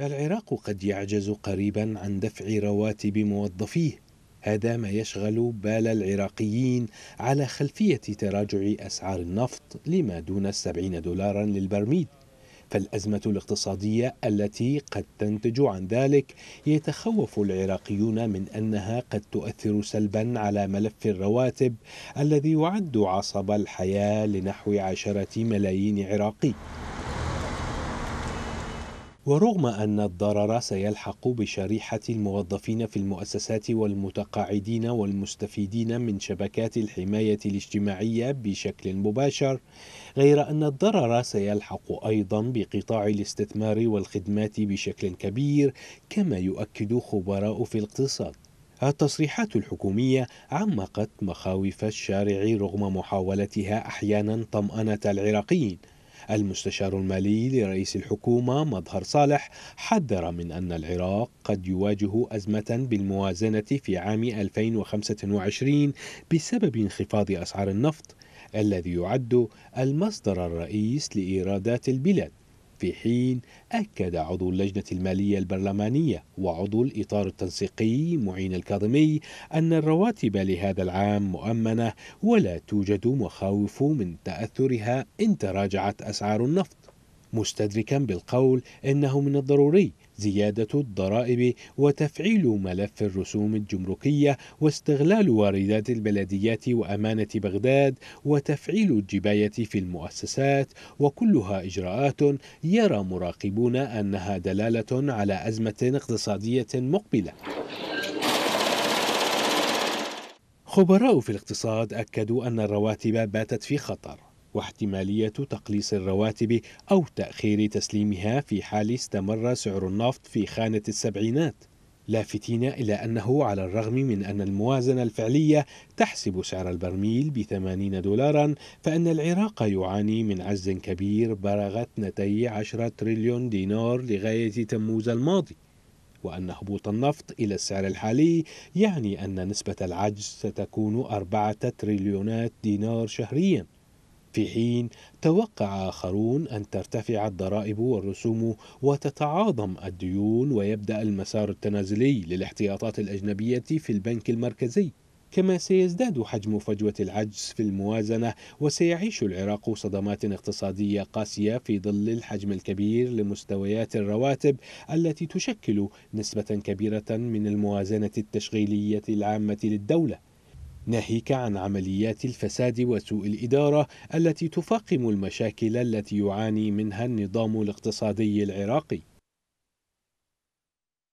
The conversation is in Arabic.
العراق قد يعجز قريبا عن دفع رواتب موظفيه هذا ما يشغل بال العراقيين على خلفية تراجع أسعار النفط لما دون السبعين دولارا للبرميل فالأزمة الاقتصادية التي قد تنتج عن ذلك يتخوف العراقيون من أنها قد تؤثر سلبا على ملف الرواتب الذي يعد عصب الحياة لنحو عشرة ملايين عراقي ورغم أن الضرر سيلحق بشريحة الموظفين في المؤسسات والمتقاعدين والمستفيدين من شبكات الحماية الاجتماعية بشكل مباشر، غير أن الضرر سيلحق أيضا بقطاع الاستثمار والخدمات بشكل كبير، كما يؤكد خبراء في الاقتصاد. التصريحات الحكومية عمقت مخاوف الشارع رغم محاولتها أحيانا طمأنة العراقيين المستشار المالي لرئيس الحكومة مظهر صالح حذر من أن العراق قد يواجه أزمة بالموازنة في عام 2025 بسبب انخفاض أسعار النفط الذي يعد المصدر الرئيس لإيرادات البلاد في حين أكد عضو اللجنة المالية البرلمانية وعضو الإطار التنسيقي معين الكاظمي أن الرواتب لهذا العام مؤمنة ولا توجد مخاوف من تأثرها إن تراجعت أسعار النفط مستدركا بالقول انه من الضروري زياده الضرائب وتفعيل ملف الرسوم الجمركيه واستغلال واردات البلديات وامانه بغداد وتفعيل الجبايه في المؤسسات وكلها اجراءات يرى مراقبون انها دلاله على ازمه اقتصاديه مقبله خبراء في الاقتصاد اكدوا ان الرواتب باتت في خطر واحتمالية تقليص الرواتب أو تأخير تسليمها في حال استمر سعر النفط في خانة السبعينات لافتين إلى أنه على الرغم من أن الموازنة الفعلية تحسب سعر البرميل بثمانين دولارا فإن العراق يعاني من عجز كبير بلغ 12 تريليون دينار لغاية تموز الماضي وأن هبوط النفط إلى السعر الحالي يعني أن نسبة العجز ستكون أربعة تريليونات دينار شهرياً في حين توقع آخرون أن ترتفع الضرائب والرسوم وتتعاظم الديون ويبدأ المسار التنازلي للاحتياطات الأجنبية في البنك المركزي كما سيزداد حجم فجوة العجز في الموازنة وسيعيش العراق صدمات اقتصادية قاسية في ظل الحجم الكبير لمستويات الرواتب التي تشكل نسبة كبيرة من الموازنة التشغيلية العامة للدولة ناهيك عن عمليات الفساد وسوء الإدارة التي تفاقم المشاكل التي يعاني منها النظام الاقتصادي العراقي